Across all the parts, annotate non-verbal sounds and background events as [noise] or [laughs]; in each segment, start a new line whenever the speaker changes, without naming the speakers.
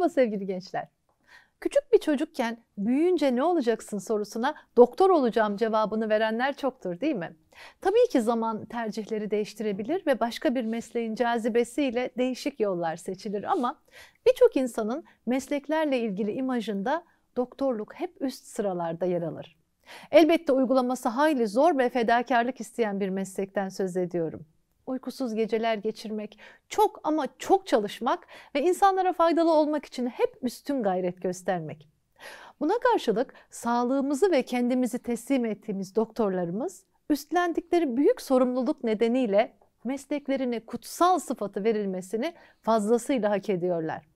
Merhaba sevgili gençler. Küçük bir çocukken büyüyünce ne olacaksın sorusuna doktor olacağım cevabını verenler çoktur değil mi? Tabii ki zaman tercihleri değiştirebilir ve başka bir mesleğin cazibesiyle değişik yollar seçilir ama birçok insanın mesleklerle ilgili imajında doktorluk hep üst sıralarda yer alır. Elbette uygulaması hayli zor ve fedakarlık isteyen bir meslekten söz ediyorum uykusuz geceler geçirmek, çok ama çok çalışmak ve insanlara faydalı olmak için hep üstün gayret göstermek. Buna karşılık sağlığımızı ve kendimizi teslim ettiğimiz doktorlarımız üstlendikleri büyük sorumluluk nedeniyle mesleklerine kutsal sıfatı verilmesini fazlasıyla hak ediyorlar.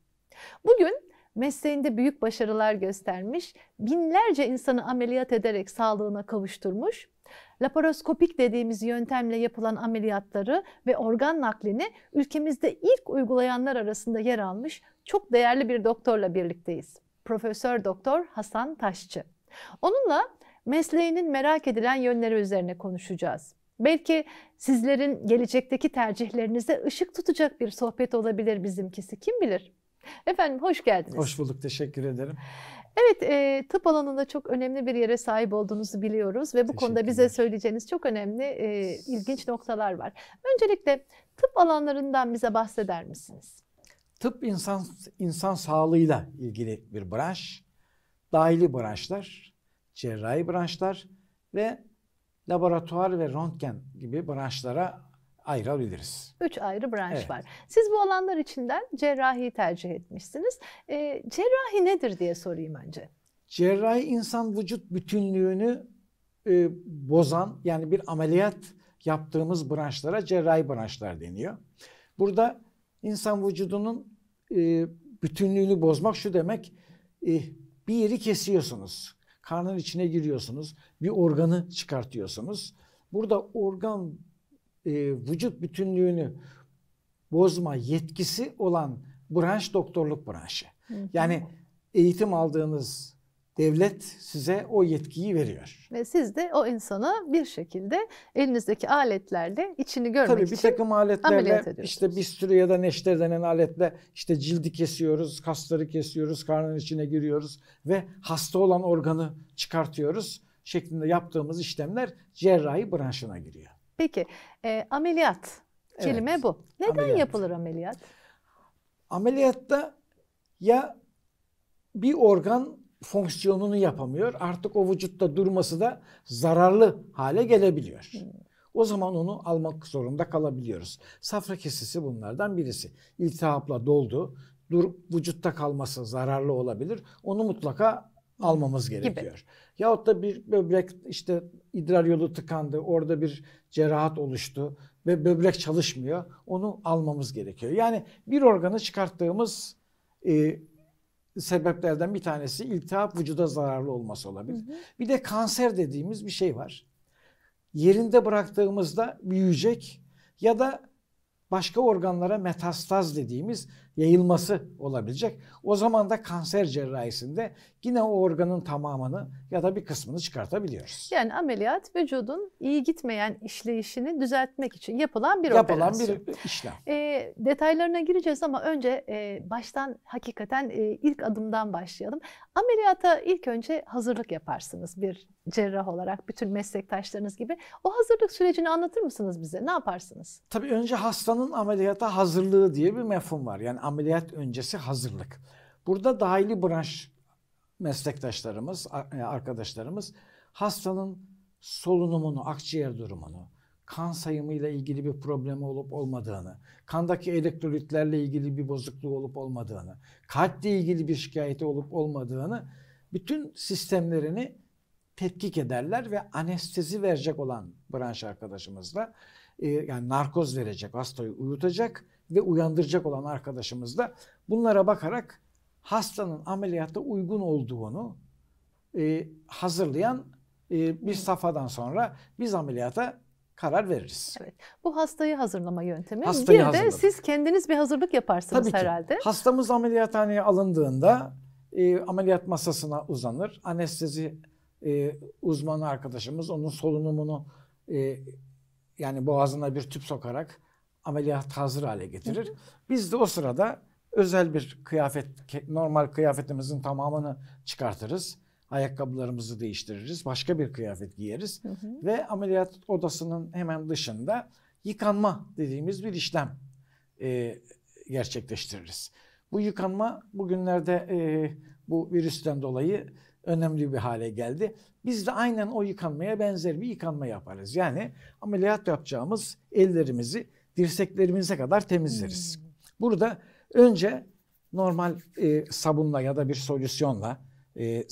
Bugün mesleğinde büyük başarılar göstermiş, binlerce insanı ameliyat ederek sağlığına kavuşturmuş laparoskopik dediğimiz yöntemle yapılan ameliyatları ve organ naklini ülkemizde ilk uygulayanlar arasında yer almış çok değerli bir doktorla birlikteyiz. Profesör Doktor Hasan Taşçı. Onunla mesleğinin merak edilen yönleri üzerine konuşacağız. Belki sizlerin gelecekteki tercihlerinize ışık tutacak bir sohbet olabilir bizimkisi kim bilir. Efendim hoş geldiniz. Hoş
bulduk teşekkür ederim.
Evet, e, tıp alanında çok önemli bir yere sahip olduğunuzu biliyoruz ve bu konuda bize söyleyeceğiniz çok önemli, e, ilginç noktalar var. Öncelikle tıp alanlarından bize bahseder misiniz?
Tıp insan insan sağlığıyla ilgili bir branş. Dahili branşlar, cerrahi branşlar ve laboratuvar ve röntgen gibi branşlara ayırabiliriz.
Üç ayrı branş evet. var. Siz bu alanlar içinden cerrahi tercih etmişsiniz. E, cerrahi nedir diye sorayım önce.
Cerrahi insan vücut bütünlüğünü e, bozan yani bir ameliyat yaptığımız branşlara cerrahi branşlar deniyor. Burada insan vücudunun e, bütünlüğünü bozmak şu demek e, bir yeri kesiyorsunuz. Karnın içine giriyorsunuz. Bir organı çıkartıyorsunuz. Burada organ e, vücut bütünlüğünü bozma yetkisi olan branş doktorluk branşı. Hı Yani eğitim aldığınız devlet size o yetkiyi veriyor.
Ve siz de o insanı bir şekilde elinizdeki aletlerle içini görmek Tabii, için bir
takım aletlerle işte bir sürü ya da neşte denen aletle işte cildi kesiyoruz, kasları kesiyoruz, karnın içine giriyoruz ve hasta olan organı çıkartıyoruz şeklinde yaptığımız işlemler cerrahi branşına giriyor.
Peki e, ameliyat kelime evet.
bu. Neden ameliyat. yapılır ameliyat? Ameliyatta ya bir organ fonksiyonunu yapamıyor. Artık o vücutta durması da zararlı hale gelebiliyor. Hmm. O zaman onu almak zorunda kalabiliyoruz. Safra kesisi bunlardan birisi. İltihapla doldu. Durup vücutta kalması zararlı olabilir. Onu mutlaka almamız gerekiyor. Gibi. Yahut da bir böbrek işte idrar yolu tıkandı, orada bir cerahat oluştu ve böbrek çalışmıyor. Onu almamız gerekiyor. Yani bir organı çıkarttığımız e, sebeplerden bir tanesi iltihap vücuda zararlı olması olabilir. Hı hı. Bir de kanser dediğimiz bir şey var. Yerinde bıraktığımızda büyüyecek ya da başka organlara metastaz dediğimiz yayılması olabilecek. O zaman da kanser cerrahisinde yine o organın tamamını ya da bir kısmını çıkartabiliyoruz.
Yani ameliyat vücudun iyi gitmeyen işleyişini düzeltmek için yapılan bir yapılan operasyon. Yapılan bir işlem. E, detaylarına gireceğiz ama önce e, baştan hakikaten e, ilk adımdan başlayalım. Ameliyata ilk önce hazırlık yaparsınız bir cerrah olarak bütün meslektaşlarınız gibi. O hazırlık sürecini anlatır mısınız bize? Ne yaparsınız?
Tabii önce hastanın ameliyata hazırlığı diye bir mefhum var. Yani ameliyat öncesi hazırlık. Burada dahili branş meslektaşlarımız, e, arkadaşlarımız hastanın solunumunu, akciğer durumunu, kan sayımıyla ilgili bir problemi olup olmadığını, kandaki elektrolitlerle ilgili bir bozukluğu olup olmadığını, kalple ilgili bir şikayeti olup olmadığını bütün sistemlerini tetkik ederler ve anestezi verecek olan branş arkadaşımızla e, yani narkoz verecek, hastayı uyutacak ve uyandıracak olan arkadaşımız da bunlara bakarak hastanın ameliyatta uygun olduğunu e, hazırlayan e, bir safhadan sonra biz ameliyata karar veririz. Evet.
Bu hastayı hazırlama yöntemi. Hastayı bir hazırladık. de siz kendiniz bir hazırlık yaparsınız Tabii ki. herhalde.
Hastamız ameliyathaneye alındığında e, ameliyat masasına uzanır. Anestezi e, uzmanı arkadaşımız onun solunumunu e, yani boğazına bir tüp sokarak ameliyat hazır hale getirir. Biz de o sırada özel bir kıyafet, normal kıyafetimizin tamamını çıkartırız. Ayakkabılarımızı değiştiririz, başka bir kıyafet giyeriz hı hı. ve ameliyat odasının hemen dışında yıkanma dediğimiz bir işlem e, gerçekleştiririz. Bu yıkanma bugünlerde e, bu virüsten dolayı önemli bir hale geldi. Biz de aynen o yıkanmaya benzer bir yıkanma yaparız. Yani ameliyat yapacağımız ellerimizi dirseklerimize kadar temizleriz. Hmm. Burada önce normal e, sabunla ya da bir solüsyonla e,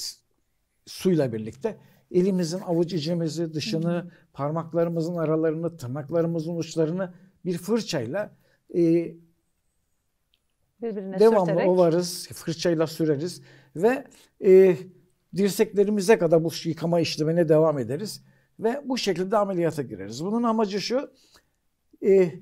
suyla birlikte elimizin avuç içimizi, dışını, hmm. parmaklarımızın aralarını, tırnaklarımızın uçlarını bir fırçayla e,
Birbirine devamlı sürterek.
ovarız, fırçayla süreriz ve e, dirseklerimize kadar bu yıkama işlemine devam ederiz ve bu şekilde ameliyata gireriz. Bunun amacı şu, e,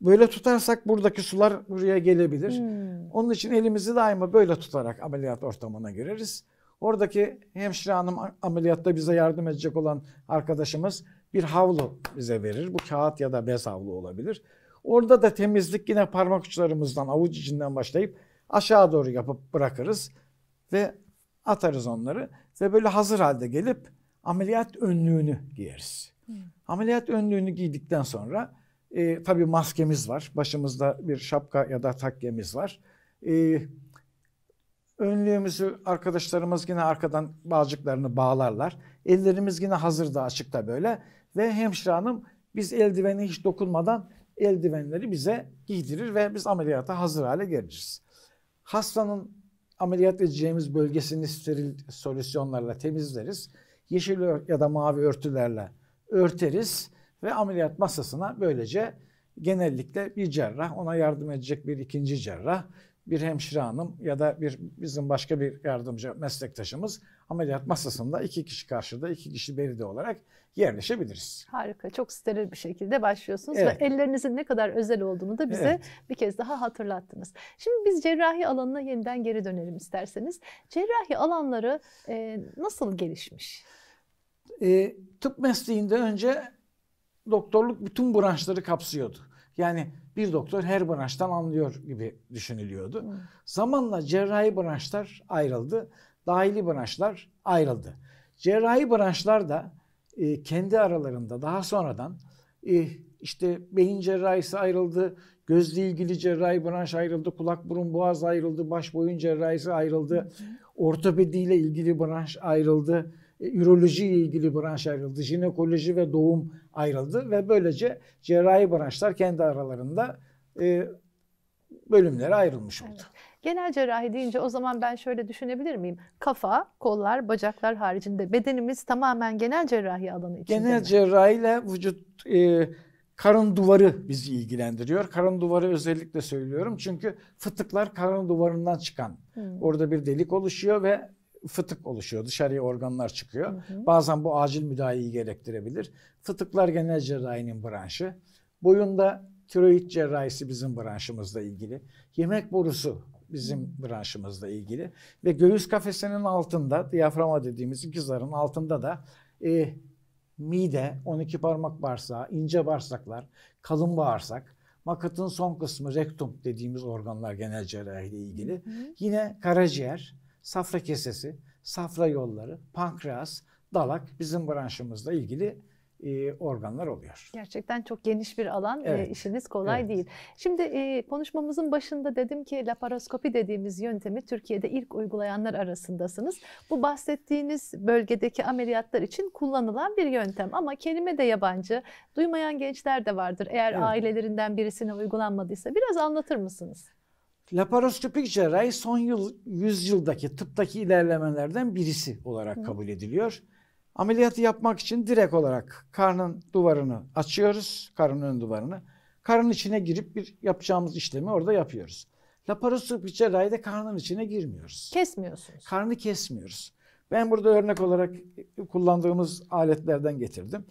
Böyle tutarsak buradaki sular buraya gelebilir. Hmm. Onun için elimizi daima böyle tutarak ameliyat ortamına gireriz. Oradaki hemşire hanım ameliyatta bize yardım edecek olan arkadaşımız bir havlu bize verir. Bu kağıt ya da bez havlu olabilir. Orada da temizlik yine parmak uçlarımızdan, avuç içinden başlayıp aşağı doğru yapıp bırakırız ve atarız onları ve böyle hazır halde gelip ameliyat önlüğünü giyeriz. Hmm. Ameliyat önlüğünü giydikten sonra e, tabii maskemiz var. Başımızda bir şapka ya da takkemiz var. E, önlüğümüzü arkadaşlarımız yine arkadan bağcıklarını bağlarlar. Ellerimiz yine hazırda açıkta böyle. Ve hemşire hanım biz eldiveni hiç dokunmadan eldivenleri bize giydirir ve biz ameliyata hazır hale geliriz. Hastanın ameliyat edeceğimiz bölgesini steril solüsyonlarla temizleriz. Yeşil ya da mavi örtülerle örteriz ve ameliyat masasına böylece genellikle bir cerrah, ona yardım edecek bir ikinci cerrah, bir hemşire hanım ya da bir bizim başka bir yardımcı meslektaşımız ameliyat masasında iki kişi karşıda, iki kişi beride olarak yerleşebiliriz.
Harika. Çok steril bir şekilde başlıyorsunuz evet. ve ellerinizin ne kadar özel olduğunu da bize evet. bir kez daha hatırlattınız. Şimdi biz cerrahi alanına yeniden geri dönelim isterseniz. Cerrahi alanları e, nasıl gelişmiş?
E, tıp mesleğinde önce doktorluk bütün branşları kapsıyordu. Yani bir doktor her branştan anlıyor gibi düşünülüyordu. Hmm. Zamanla cerrahi branşlar ayrıldı. Dahili branşlar ayrıldı. Cerrahi branşlar da e, kendi aralarında daha sonradan e, işte beyin cerrahisi ayrıldı, gözle ilgili cerrahi branş ayrıldı, kulak burun boğaz ayrıldı, baş boyun cerrahisi ayrıldı, ortopediyle ilgili branş ayrıldı e, üroloji ile ilgili branş ayrıldı, jinekoloji ve doğum ayrıldı ve böylece cerrahi branşlar kendi aralarında e, bölümlere ayrılmış oldu. Evet.
Genel cerrahi deyince o zaman ben şöyle düşünebilir miyim? Kafa, kollar, bacaklar haricinde bedenimiz tamamen genel cerrahi alanı içinde Genel mi?
cerrahiyle vücut e, karın duvarı bizi ilgilendiriyor. Karın duvarı özellikle söylüyorum çünkü fıtıklar karın duvarından çıkan. Hmm. Orada bir delik oluşuyor ve fıtık oluşuyor. Dışarıya organlar çıkıyor. Hı hı. Bazen bu acil müdahaleyi gerektirebilir. Fıtıklar genel cerrahinin branşı. Boyunda tiroid cerrahisi bizim branşımızla ilgili. Yemek borusu bizim hı. branşımızla ilgili. Ve göğüs kafesinin altında, diyaframa dediğimiz iki zarın altında da e, mide, 12 parmak bağırsağı, ince bağırsaklar, kalın bağırsak, makatın son kısmı rektum dediğimiz organlar genel cerrahi ilgili. Hı hı. Yine karaciğer, safra kesesi, safra yolları, pankreas, dalak bizim branşımızla ilgili e, organlar oluyor.
Gerçekten çok geniş bir alan. E, evet. işiniz kolay evet. değil. Şimdi e, konuşmamızın başında dedim ki laparoskopi dediğimiz yöntemi Türkiye'de ilk uygulayanlar arasındasınız. Bu bahsettiğiniz bölgedeki ameliyatlar için kullanılan bir yöntem ama kelime de yabancı. Duymayan gençler de vardır. Eğer evet. ailelerinden birisine uygulanmadıysa biraz anlatır mısınız?
Laparoskopik cerrahi son yıl yüzyıldaki tıptaki ilerlemelerden birisi olarak kabul ediliyor. Ameliyatı yapmak için direkt olarak karnın duvarını açıyoruz, karnın ön duvarını. Karnın içine girip bir yapacağımız işlemi orada yapıyoruz. Laparoskopik cerrahide karnın içine girmiyoruz. Kesmiyorsunuz. Karnı kesmiyoruz. Ben burada örnek olarak kullandığımız aletlerden getirdim.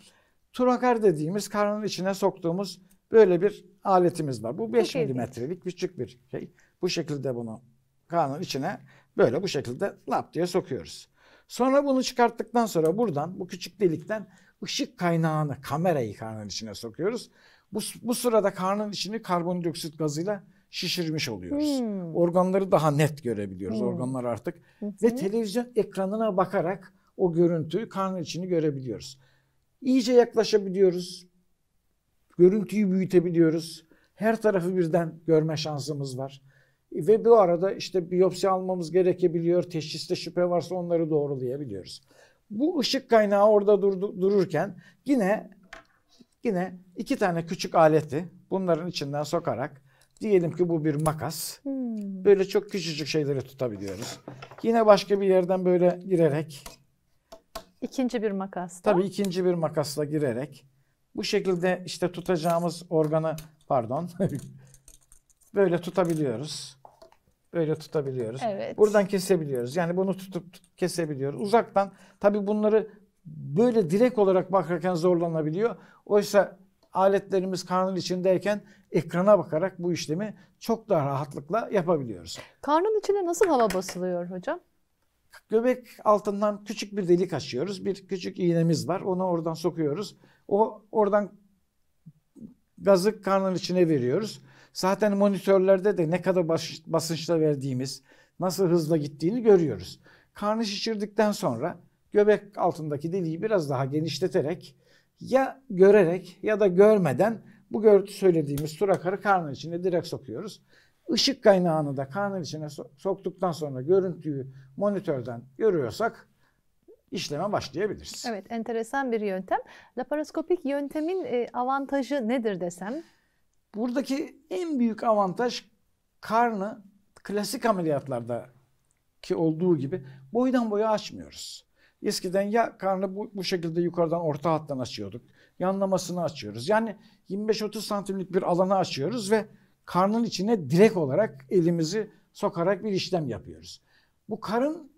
Turakar dediğimiz karnın içine soktuğumuz Böyle bir aletimiz var. Bu 5 milimetrelik küçük bir şey. Bu şekilde bunu kanın içine böyle bu şekilde lap diye sokuyoruz. Sonra bunu çıkarttıktan sonra buradan bu küçük delikten ışık kaynağını kamerayı karnın içine sokuyoruz. Bu, bu sırada karnın içini karbondioksit gazıyla şişirmiş oluyoruz. Hmm. Organları daha net görebiliyoruz. Hmm. Organlar artık hmm. ve televizyon ekranına bakarak o görüntüyü karnın içini görebiliyoruz. İyice yaklaşabiliyoruz. Görüntüyü büyütebiliyoruz. Her tarafı birden görme şansımız var. Ve bu arada işte biyopsi almamız gerekebiliyor. Teşhiste şüphe varsa onları doğrulayabiliyoruz. Bu ışık kaynağı orada dururken yine yine iki tane küçük aleti bunların içinden sokarak diyelim ki bu bir makas. Hmm. Böyle çok küçücük şeyleri tutabiliyoruz. Yine başka bir yerden böyle girerek
ikinci bir makasla. Tabii ikinci
bir makasla girerek bu şekilde işte tutacağımız organı pardon [laughs] böyle tutabiliyoruz. Böyle tutabiliyoruz. Evet. Buradan kesebiliyoruz. Yani bunu tutup kesebiliyoruz. Uzaktan tabi bunları böyle direkt olarak bakarken zorlanabiliyor. Oysa aletlerimiz karnın içindeyken ekrana bakarak bu işlemi çok daha rahatlıkla yapabiliyoruz.
Karnın içine nasıl hava basılıyor
hocam? Göbek altından küçük bir delik açıyoruz. Bir küçük iğnemiz var. Onu oradan sokuyoruz. O oradan gazı karnın içine veriyoruz. Zaten monitörlerde de ne kadar bas, basınçla verdiğimiz, nasıl hızla gittiğini görüyoruz. Karnı şişirdikten sonra göbek altındaki deliği biraz daha genişleterek ya görerek ya da görmeden bu görüntü söylediğimiz turakarı karnın içine direkt sokuyoruz. Işık kaynağını da kanal içine soktuktan sonra görüntüyü monitörden görüyorsak işleme başlayabiliriz. Evet,
enteresan bir yöntem. Laparoskopik yöntemin e, avantajı nedir desem?
Buradaki en büyük avantaj karnı klasik ameliyatlarda ki olduğu gibi boydan boya açmıyoruz. Eskiden ya karnı bu, bu şekilde yukarıdan orta hattan açıyorduk. Yanlamasını açıyoruz. Yani 25-30 santimlik bir alanı açıyoruz ve karnın içine direkt olarak elimizi sokarak bir işlem yapıyoruz. Bu karın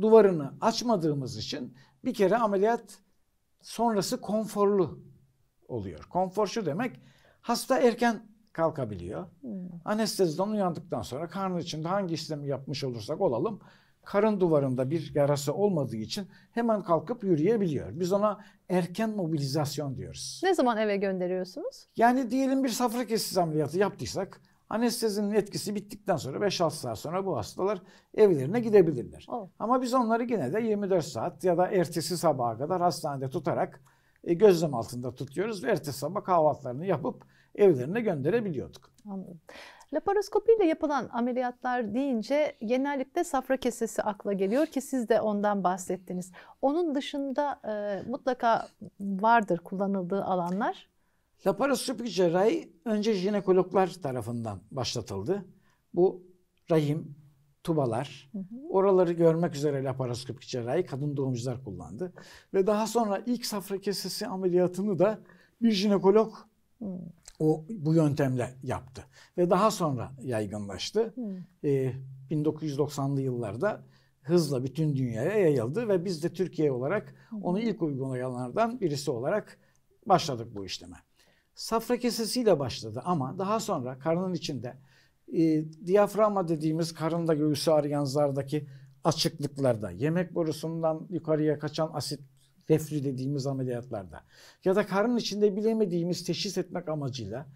duvarını açmadığımız için bir kere ameliyat sonrası konforlu oluyor. Konfor şu demek hasta erken kalkabiliyor. Hmm. Anesteziden uyandıktan sonra karnın içinde hangi işlemi yapmış olursak olalım karın duvarında bir yarası olmadığı için hemen kalkıp yürüyebiliyor. Biz ona erken mobilizasyon diyoruz.
Ne zaman eve gönderiyorsunuz?
Yani diyelim bir safra kesici ameliyatı yaptıysak anestezinin etkisi bittikten sonra 5-6 saat sonra bu hastalar evlerine gidebilirler. Oh. Ama biz onları yine de 24 saat ya da ertesi sabaha kadar hastanede tutarak e, gözlem altında tutuyoruz ve ertesi sabah kahvaltılarını yapıp evlerine gönderebiliyorduk.
Anladım. Laparoskopiyle yapılan ameliyatlar deyince genellikle safra kesesi akla geliyor ki siz de ondan bahsettiniz. Onun dışında e, mutlaka vardır kullanıldığı alanlar.
Laparoskopik cerrahi önce jinekologlar tarafından başlatıldı. Bu rahim, tubalar, hı hı. oraları görmek üzere laparoskopik cerrahi kadın doğumcular kullandı. Ve daha sonra ilk safra kesesi ameliyatını da bir jinekolog hı o bu yöntemle yaptı ve daha sonra yaygınlaştı. Hmm. Ee, 1990'lı yıllarda hızla bütün dünyaya yayıldı ve biz de Türkiye olarak onu ilk uygulayanlardan birisi olarak başladık bu işleme. Safra kesesiyle başladı ama daha sonra karnın içinde e, diyaframa dediğimiz karında göğüsü ağrıyanzlardaki açıklıklarda yemek borusundan yukarıya kaçan asit reflü dediğimiz ameliyatlarda ya da karın içinde bilemediğimiz teşhis etmek amacıyla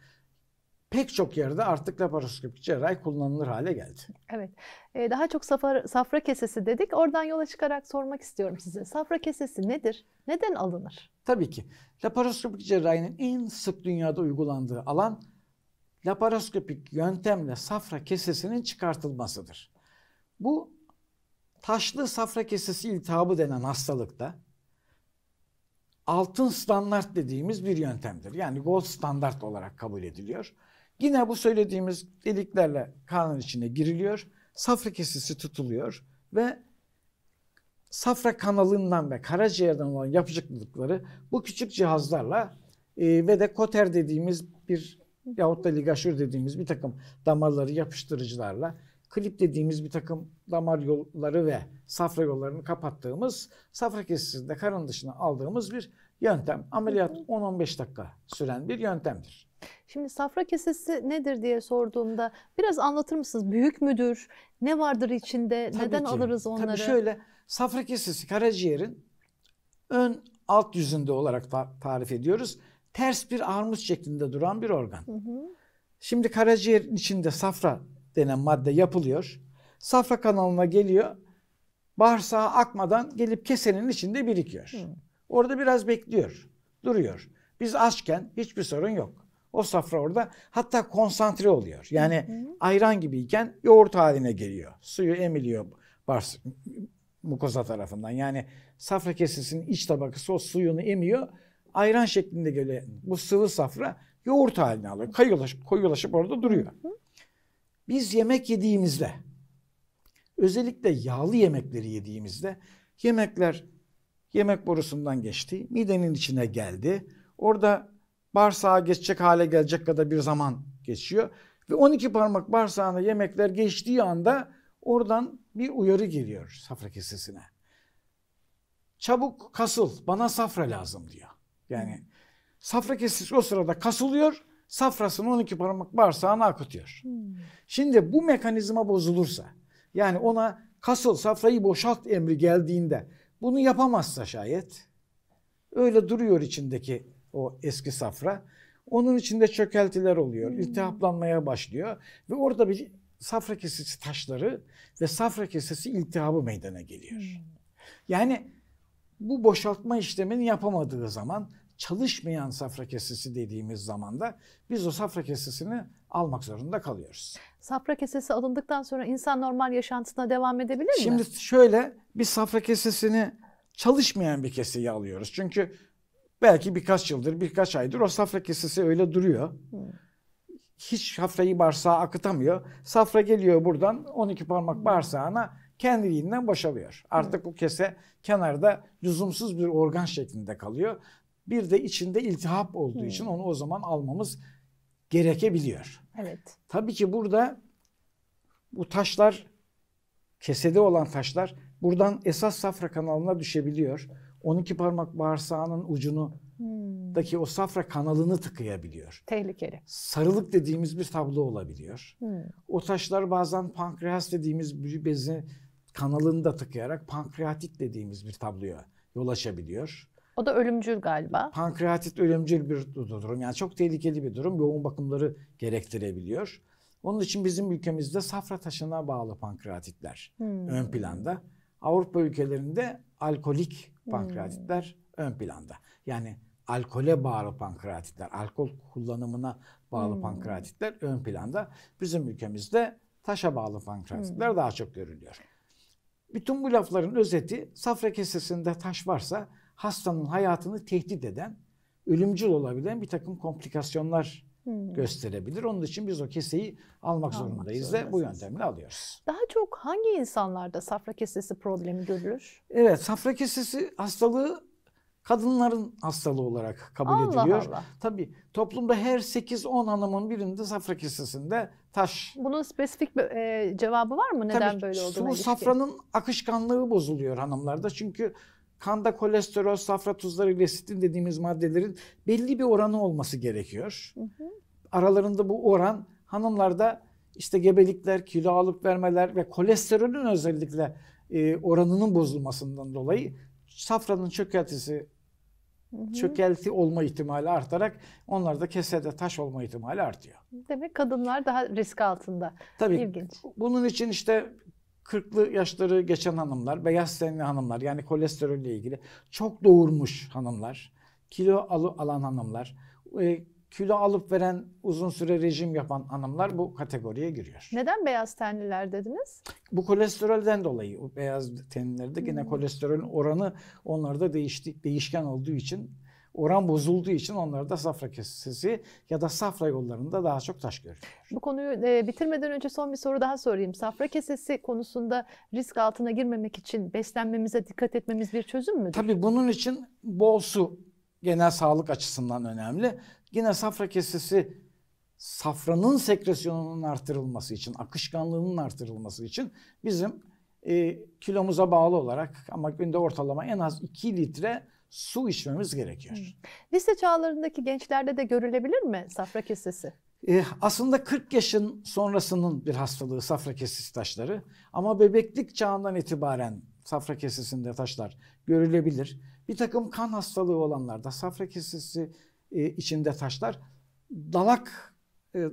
pek çok yerde artık laparoskopik cerrahi kullanılır hale geldi.
Evet. Ee, daha çok safra, safra kesesi dedik. Oradan yola çıkarak sormak istiyorum size. Safra kesesi nedir? Neden alınır?
Tabii ki. Laparoskopik cerrahinin en sık dünyada uygulandığı alan laparoskopik yöntemle safra kesesinin çıkartılmasıdır. Bu taşlı safra kesesi iltihabı denen hastalıkta altın standart dediğimiz bir yöntemdir. Yani gold standart olarak kabul ediliyor. Yine bu söylediğimiz deliklerle kanın içine giriliyor. Safra kesesi tutuluyor ve safra kanalından ve karaciğerden olan yapıcıklıkları bu küçük cihazlarla e, ve de koter dediğimiz bir yahut da ligaşür dediğimiz bir takım damarları yapıştırıcılarla klip dediğimiz bir takım damar yolları ve safra yollarını kapattığımız safra kesisinde karın dışına aldığımız bir yöntem. Ameliyat 10-15 dakika süren bir yöntemdir.
Şimdi safra kesesi nedir diye sorduğumda biraz anlatır mısınız? Büyük müdür? Ne vardır içinde? Tabii Neden ki. alırız onları? Tabii şöyle
safra kesesi karaciğerin ön alt yüzünde olarak ta tarif ediyoruz. Ters bir armut şeklinde duran bir organ. Hı hı. Şimdi karaciğerin içinde safra denen madde yapılıyor. Safra kanalına geliyor. Bağırsağa akmadan gelip kesenin içinde birikiyor. Hı. Hmm. Orada biraz bekliyor. Duruyor. Biz açken hiçbir sorun yok. O safra orada hatta konsantre oluyor. Yani hı hı. ayran gibiyken yoğurt haline geliyor. Suyu emiliyor bars mukoza tarafından. Yani safra kesesinin iç tabakası o suyunu emiyor. Ayran şeklinde gelen bu sıvı safra yoğurt haline alıyor. Kayılaşıp, koyulaşıp orada duruyor. Hı hı. Biz yemek yediğimizde özellikle yağlı yemekleri yediğimizde yemekler yemek borusundan geçti. Midenin içine geldi. Orada bağırsağa geçecek hale gelecek kadar bir zaman geçiyor. Ve 12 parmak bağırsağına yemekler geçtiği anda oradan bir uyarı geliyor safra kesesine. Çabuk kasıl bana safra lazım diyor. Yani safra kesesi o sırada kasılıyor safrasını 12 parmak bağırsağına akıtıyor. Hmm. Şimdi bu mekanizma bozulursa yani ona kasıl safrayı boşalt emri geldiğinde bunu yapamazsa şayet öyle duruyor içindeki o eski safra. Onun içinde çökeltiler oluyor, hmm. iltihaplanmaya başlıyor ve orada bir safra kesesi taşları ve safra kesesi iltihabı meydana geliyor. Hmm. Yani bu boşaltma işlemini yapamadığı zaman çalışmayan safra kesesi dediğimiz zamanda biz o safra kesesini almak zorunda kalıyoruz.
Safra kesesi alındıktan sonra insan normal yaşantısına devam edebilir mi? Şimdi
şöyle bir safra kesesini çalışmayan bir keseyi alıyoruz. Çünkü belki birkaç yıldır birkaç aydır o safra kesesi öyle duruyor. Hmm. Hiç safrayı bağırsağa akıtamıyor. Safra geliyor buradan 12 parmak hmm. bağırsağına kendiliğinden boşalıyor. Artık bu hmm. kese kenarda lüzumsuz bir organ şeklinde kalıyor bir de içinde iltihap olduğu hmm. için onu o zaman almamız gerekebiliyor. Evet. Tabii ki burada bu taşlar kesede olan taşlar buradan esas safra kanalına düşebiliyor. 12 parmak bağırsağının ucunu hmm. daki o safra kanalını tıkayabiliyor. Tehlikeli. Sarılık dediğimiz bir tablo olabiliyor. Hmm. O taşlar bazen pankreas dediğimiz bir bezi kanalını da tıkayarak pankreatit dediğimiz bir tabloya yol açabiliyor. O da ölümcül galiba. Pankreatit ölümcül bir durum. Yani çok tehlikeli bir durum. Yoğun bakımları gerektirebiliyor. Onun için bizim ülkemizde safra taşına bağlı pankreatitler hmm. ön planda. Avrupa ülkelerinde alkolik hmm. pankreatitler hmm. ön planda. Yani alkole bağlı pankreatitler, alkol kullanımına bağlı hmm. pankreatitler ön planda. Bizim ülkemizde taşa bağlı pankreatitler hmm. daha çok görülüyor. Bütün bu lafların özeti safra kesesinde taş varsa hastanın hayatını tehdit eden, ölümcül olabilen bir takım komplikasyonlar hmm. gösterebilir. Onun için biz o keseyi almak, almak zorundayız ve bu yöntemle alıyoruz.
Daha çok hangi insanlarda safra kesesi problemi görülür?
Evet, safra kesesi hastalığı kadınların hastalığı olarak kabul Allah ediliyor. Allah. Tabii toplumda her 8-10 hanımın birinde safra kesesinde taş. Bunun spesifik
bir e, cevabı var mı? Neden Tabii, böyle olduğuna ilişkin? Safranın
akışkanlığı bozuluyor hanımlarda. Çünkü Kanda kolesterol, safra tuzları, lesitin dediğimiz maddelerin belli bir oranı olması gerekiyor. Hı hı. Aralarında bu oran hanımlarda işte gebelikler, kilo alıp vermeler ve kolesterolün özellikle e, oranının bozulmasından dolayı safranın çökeltisi çökelti olma ihtimali artarak onlarda kesede taş olma ihtimali artıyor.
Demek kadınlar daha risk altında. Tabii. İlginç.
Bunun için işte Kırklı yaşları geçen hanımlar, beyaz tenli hanımlar yani kolesterolle ilgili çok doğurmuş hanımlar, kilo alı alan hanımlar, e, kilo alıp veren uzun süre rejim yapan hanımlar bu kategoriye giriyor.
Neden beyaz tenliler dediniz?
Bu kolesterolden dolayı o beyaz tenlilerde hmm. gene kolesterol oranı onlarda değişti, değişken olduğu için oran bozulduğu için onlarda safra kesesi ya da safra yollarında daha çok taş görülüyor.
Bu konuyu e, bitirmeden önce son bir soru daha sorayım. Safra kesesi konusunda risk altına girmemek için beslenmemize dikkat etmemiz bir çözüm müdür?
Tabii bunun için bol su genel sağlık açısından önemli. Yine safra kesesi safranın sekresyonunun artırılması için, akışkanlığının artırılması için bizim e, kilomuza bağlı olarak ama günde ortalama en az 2 litre su içmemiz gerekiyor.
Hmm. Lise çağlarındaki gençlerde de görülebilir mi safra kesesi?
Ee, aslında 40 yaşın sonrasının bir hastalığı safra kesesi taşları. Ama bebeklik çağından itibaren safra kesesinde taşlar görülebilir. Bir takım kan hastalığı olanlarda safra kesesi e, içinde taşlar dalak e,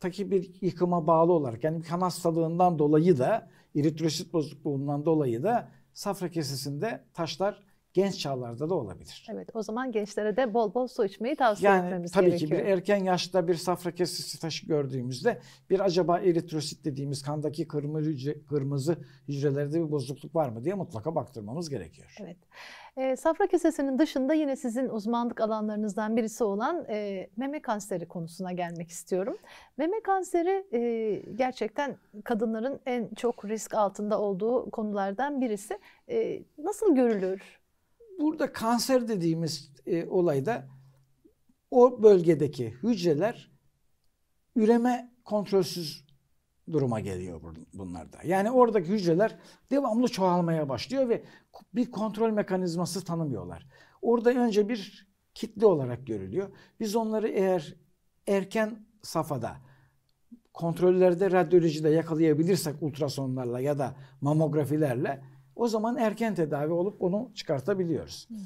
taki bir yıkıma bağlı olarak yani kan hastalığından dolayı da eritrosit bozukluğundan dolayı da safra kesesinde taşlar genç çağlarda da olabilir.
Evet o zaman gençlere de bol bol su içmeyi tavsiye yani, etmemiz gerekiyor. Yani Tabii ki bir
erken yaşta bir safra kesisi taşı gördüğümüzde bir acaba eritrosit dediğimiz kandaki kırmızı, hücre, kırmızı hücrelerde bir bozukluk var mı diye mutlaka baktırmamız gerekiyor.
Evet. E, safra kesesinin dışında yine sizin uzmanlık alanlarınızdan birisi olan e, meme kanseri konusuna gelmek istiyorum. Meme kanseri e, gerçekten kadınların en çok risk altında olduğu konulardan birisi. E, nasıl görülür?
Burada kanser dediğimiz e, olayda o bölgedeki hücreler üreme kontrolsüz duruma geliyor bunlarda. Yani oradaki hücreler devamlı çoğalmaya başlıyor ve bir kontrol mekanizması tanımıyorlar. Orada önce bir kitle olarak görülüyor. Biz onları eğer erken safhada kontrollerde radyolojide yakalayabilirsek ultrasonlarla ya da mamografilerle o zaman erken tedavi olup onu çıkartabiliyoruz. Hmm.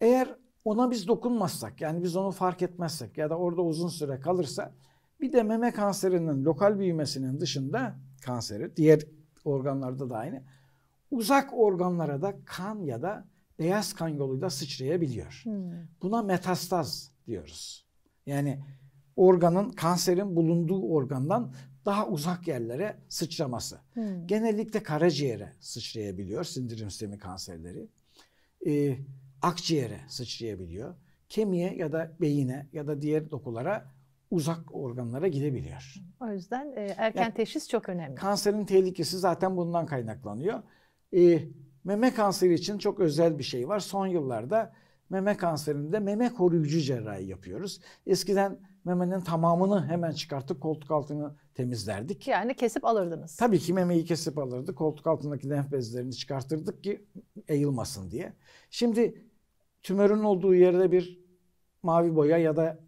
Eğer ona biz dokunmazsak yani biz onu fark etmezsek ya da orada uzun süre kalırsa bir de meme kanserinin lokal büyümesinin dışında kanseri diğer organlarda da aynı uzak organlara da kan ya da beyaz kan yoluyla sıçrayabiliyor. Hmm. Buna metastaz diyoruz. Yani organın kanserin bulunduğu organdan daha uzak yerlere sıçraması. Hmm. Genellikle karaciğere sıçrayabiliyor sindirim sistemi kanserleri. Ee, akciğere sıçrayabiliyor. Kemiğe ya da beyine ya da diğer dokulara uzak organlara gidebiliyor.
O yüzden e, erken yani,
teşhis çok önemli. Kanserin tehlikesi zaten bundan kaynaklanıyor. E, meme kanseri için çok özel bir şey var. Son yıllarda meme kanserinde meme koruyucu cerrahi yapıyoruz. Eskiden memenin tamamını hemen çıkartıp koltuk altını temizlerdik. Yani kesip alırdınız. Tabii ki memeyi kesip alırdık. Koltuk altındaki lenf bezlerini çıkartırdık ki eğilmasın diye. Şimdi tümörün olduğu yerde bir mavi boya ya da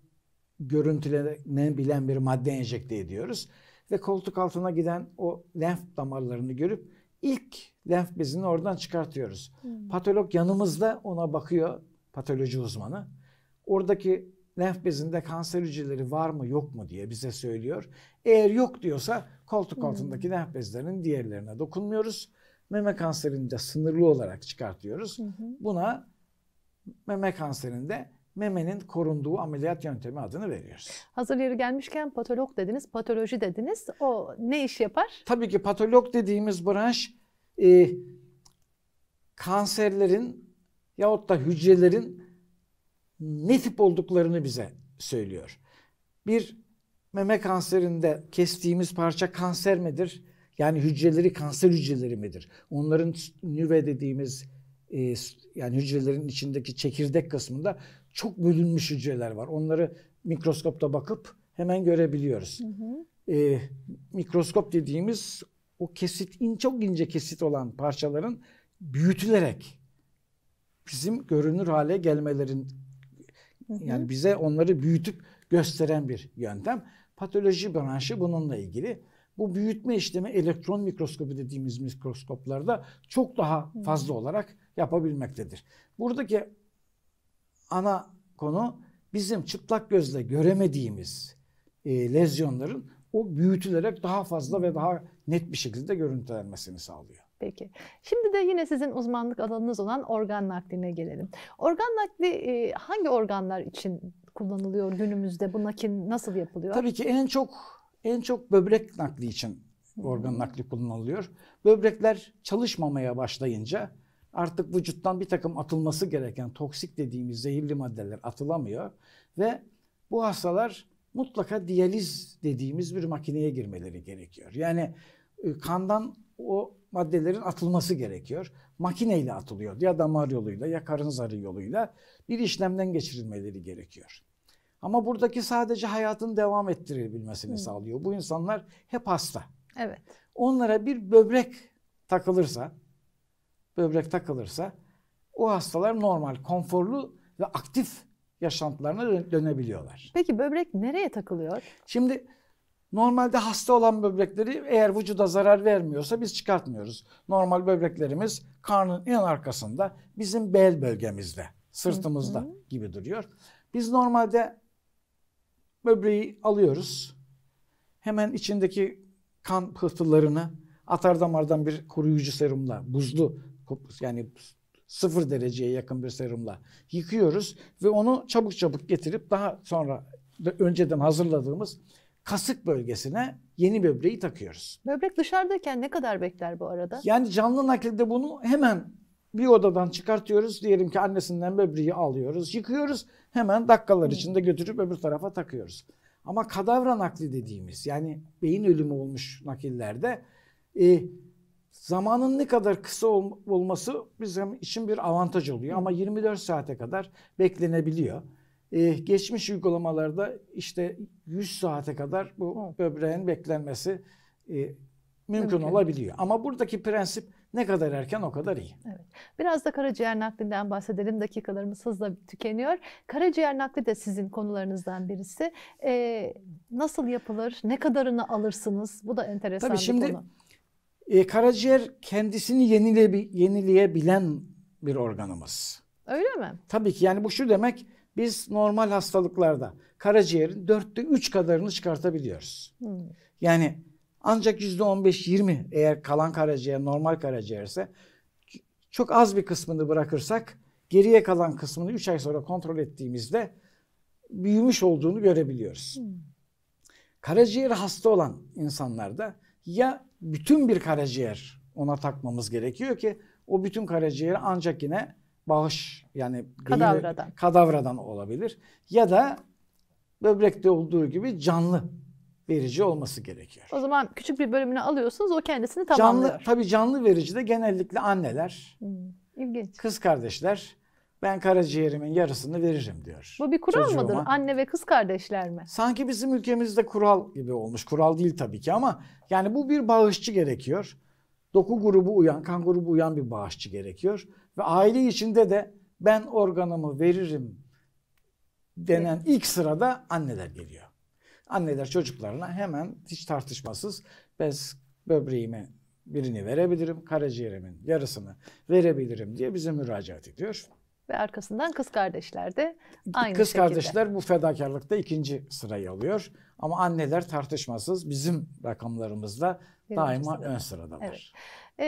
görüntülenebilen bir madde enjekte ediyoruz. Ve koltuk altına giden o lenf damarlarını görüp ilk lenf bezini oradan çıkartıyoruz. Hmm. Patolog yanımızda ona bakıyor patoloji uzmanı. Oradaki lenf bezinde kanser hücreleri var mı yok mu diye bize söylüyor. Eğer yok diyorsa koltuk hmm. altındaki hmm. lenf bezlerinin diğerlerine dokunmuyoruz. Meme kanserinde sınırlı olarak çıkartıyoruz. Hmm. Buna meme kanserinde memenin korunduğu ameliyat yöntemi adını veriyoruz.
Hazır yeri gelmişken patolog dediniz, patoloji dediniz. O ne iş yapar?
Tabii ki patolog dediğimiz branş e, kanserlerin yahut da hücrelerin ne tip olduklarını bize söylüyor. Bir meme kanserinde kestiğimiz parça kanser midir? Yani hücreleri kanser hücreleri midir? Onların nüve dediğimiz e, yani hücrelerin içindeki çekirdek kısmında çok bölünmüş hücreler var. Onları mikroskopta bakıp hemen görebiliyoruz. Hı hı. E, mikroskop dediğimiz o kesit in, çok ince kesit olan parçaların büyütülerek bizim görünür hale gelmelerin yani bize onları büyütüp gösteren bir yöntem. Patoloji branşı bununla ilgili. Bu büyütme işlemi elektron mikroskopu dediğimiz mikroskoplarda çok daha fazla olarak yapabilmektedir. Buradaki ana konu bizim çıplak gözle göremediğimiz e, lezyonların o büyütülerek daha fazla ve daha net bir şekilde görüntülenmesini sağlıyor. Peki. Şimdi
de yine sizin uzmanlık alanınız olan organ nakline gelelim. Organ nakli e, hangi organlar için kullanılıyor günümüzde? Bu nakil nasıl yapılıyor? Tabii ki en
çok en çok böbrek nakli için organ nakli kullanılıyor. Böbrekler çalışmamaya başlayınca artık vücuttan bir takım atılması gereken toksik dediğimiz zehirli maddeler atılamıyor ve bu hastalar mutlaka diyaliz dediğimiz bir makineye girmeleri gerekiyor. Yani e, kandan o maddelerin atılması gerekiyor. Makineyle atılıyor ya damar yoluyla ya karın zarı yoluyla bir işlemden geçirilmeleri gerekiyor. Ama buradaki sadece hayatın devam ettirilebilmesini Hı. sağlıyor. Bu insanlar hep hasta. Evet. Onlara bir böbrek takılırsa, böbrek takılırsa o hastalar normal, konforlu ve aktif yaşantılarına dönebiliyorlar. Peki böbrek nereye takılıyor? Şimdi Normalde hasta olan böbrekleri eğer vücuda zarar vermiyorsa biz çıkartmıyoruz. Normal böbreklerimiz karnın en arkasında bizim bel bölgemizde, sırtımızda hı hı. gibi duruyor. Biz normalde böbreği alıyoruz. Hemen içindeki kan pıhtılarını atar damardan bir kuruyucu serumla, buzlu yani sıfır dereceye yakın bir serumla yıkıyoruz ve onu çabuk çabuk getirip daha sonra önceden hazırladığımız kasık bölgesine yeni böbreği takıyoruz.
Böbrek dışarıdayken ne kadar bekler bu arada?
Yani canlı nakilde bunu hemen bir odadan çıkartıyoruz. Diyelim ki annesinden böbreği alıyoruz, yıkıyoruz. Hemen dakikalar hmm. içinde götürüp öbür tarafa takıyoruz. Ama kadavra nakli dediğimiz yani beyin ölümü olmuş nakillerde e, zamanın ne kadar kısa ol, olması bizim için bir avantaj oluyor. Hmm. Ama 24 saate kadar beklenebiliyor. Ee, geçmiş uygulamalarda işte 100 saate kadar bu böbreğin beklenmesi e, mümkün, mümkün olabiliyor. Ama buradaki prensip ne kadar erken o kadar iyi.
Evet. Biraz da karaciğer naklinden bahsedelim. Dakikalarımız hızla tükeniyor. Karaciğer nakli de sizin konularınızdan birisi. Ee, nasıl yapılır? Ne kadarını alırsınız? Bu da enteresan Tabii şimdi, bir konu.
E, karaciğer kendisini yenile, yenileyebilen bir organımız. Öyle mi? Tabii ki yani bu şu demek biz normal hastalıklarda karaciğerin dörtte üç kadarını çıkartabiliyoruz. Hmm. Yani ancak yüzde on beş yirmi eğer kalan karaciğer normal karaciğer ise çok az bir kısmını bırakırsak geriye kalan kısmını üç ay sonra kontrol ettiğimizde büyümüş olduğunu görebiliyoruz. Hmm. Karaciğer hasta olan insanlarda ya bütün bir karaciğer ona takmamız gerekiyor ki o bütün karaciğeri ancak yine bağış yani kadavradan. Gıyı, kadavradan olabilir. Ya da böbrekte olduğu gibi canlı verici olması gerekiyor.
O zaman küçük bir bölümünü alıyorsunuz o kendisini tamamlıyor. Canlı,
tabii canlı verici de genellikle anneler,
hmm, ilginç.
kız kardeşler ben karaciğerimin yarısını veririm diyor. Bu bir kural çocuğuma. mıdır
anne ve kız kardeşler mi?
Sanki bizim ülkemizde kural gibi olmuş. Kural değil tabii ki ama yani bu bir bağışçı gerekiyor doku grubu uyan, kan grubu uyan bir bağışçı gerekiyor. Ve aile içinde de ben organımı veririm denen ilk sırada anneler geliyor. Anneler çocuklarına hemen hiç tartışmasız ben böbreğime birini verebilirim, karaciğerimin yarısını verebilirim diye bize müracaat ediyor
ve arkasından kız kardeşler de aynı kız şekilde. Kız kardeşler
bu fedakarlıkta ikinci sırayı alıyor. Ama anneler tartışmasız bizim rakamlarımızda Birinci daima sırada. ön sıradalar. Evet.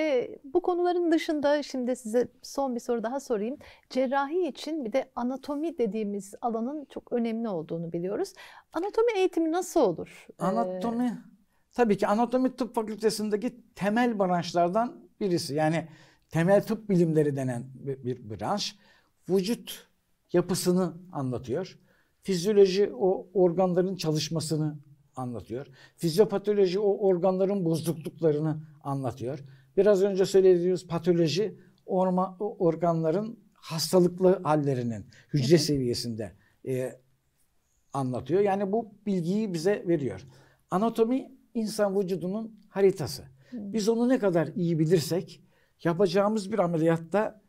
Ee, bu konuların dışında şimdi size son bir soru daha sorayım. Cerrahi için bir de anatomi dediğimiz alanın çok önemli olduğunu biliyoruz. Anatomi eğitimi nasıl olur?
Ee, anatomi ee... tabii ki anatomi tıp fakültesindeki temel branşlardan birisi. Yani temel tıp bilimleri denen bir, bir branş vücut yapısını anlatıyor. Fizyoloji o organların çalışmasını anlatıyor. Fizyopatoloji o organların bozukluklarını anlatıyor. Biraz önce söylediğimiz patoloji orma, organların hastalıklı hallerinin hücre seviyesinde e, anlatıyor. Yani bu bilgiyi bize veriyor. Anatomi insan vücudunun haritası. Biz onu ne kadar iyi bilirsek yapacağımız bir ameliyatta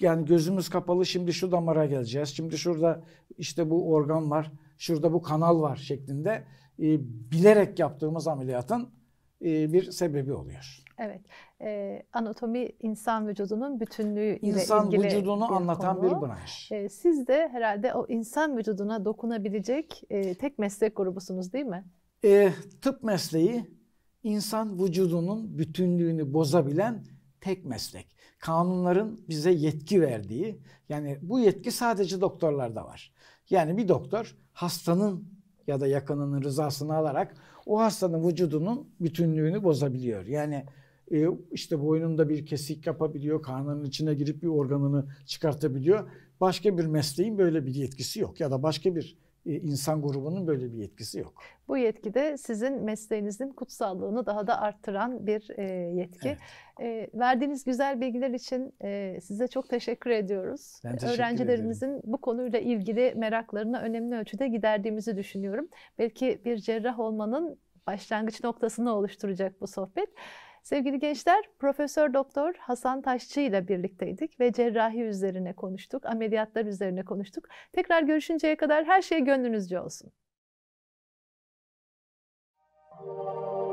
yani gözümüz kapalı şimdi şu damara geleceğiz. Şimdi şurada işte bu organ var, şurada bu kanal var şeklinde e, bilerek yaptığımız ameliyatın e, bir sebebi oluyor.
Evet. E, anatomi insan vücudunun bütünlüğü ile insan ilgili vücudunu bir anlatan konu. bir branş. E, siz de herhalde o insan vücuduna dokunabilecek e, tek meslek grubusunuz değil mi?
E, tıp mesleği insan vücudunun bütünlüğünü bozabilen tek meslek. Kanunların bize yetki verdiği yani bu yetki sadece doktorlarda var. Yani bir doktor hastanın ya da yakınının rızasını alarak o hastanın vücudunun bütünlüğünü bozabiliyor. Yani e, işte boynunda bir kesik yapabiliyor, karnının içine girip bir organını çıkartabiliyor. Başka bir mesleğin böyle bir yetkisi yok ya da başka bir e, insan grubunun böyle bir yetkisi yok.
Bu yetki de sizin mesleğinizin kutsallığını daha da arttıran bir e, yetki. Evet. E, verdiğiniz güzel bilgiler için size çok teşekkür ediyoruz. Ben teşekkür Öğrencilerimizin ederim. bu konuyla ilgili meraklarını önemli ölçüde giderdiğimizi düşünüyorum. Belki bir cerrah olmanın başlangıç noktasını oluşturacak bu sohbet. Sevgili gençler, Profesör Doktor Hasan Taşçı ile birlikteydik ve cerrahi üzerine konuştuk, ameliyatlar üzerine konuştuk. Tekrar görüşünceye kadar her şey gönlünüzce olsun. Thank you.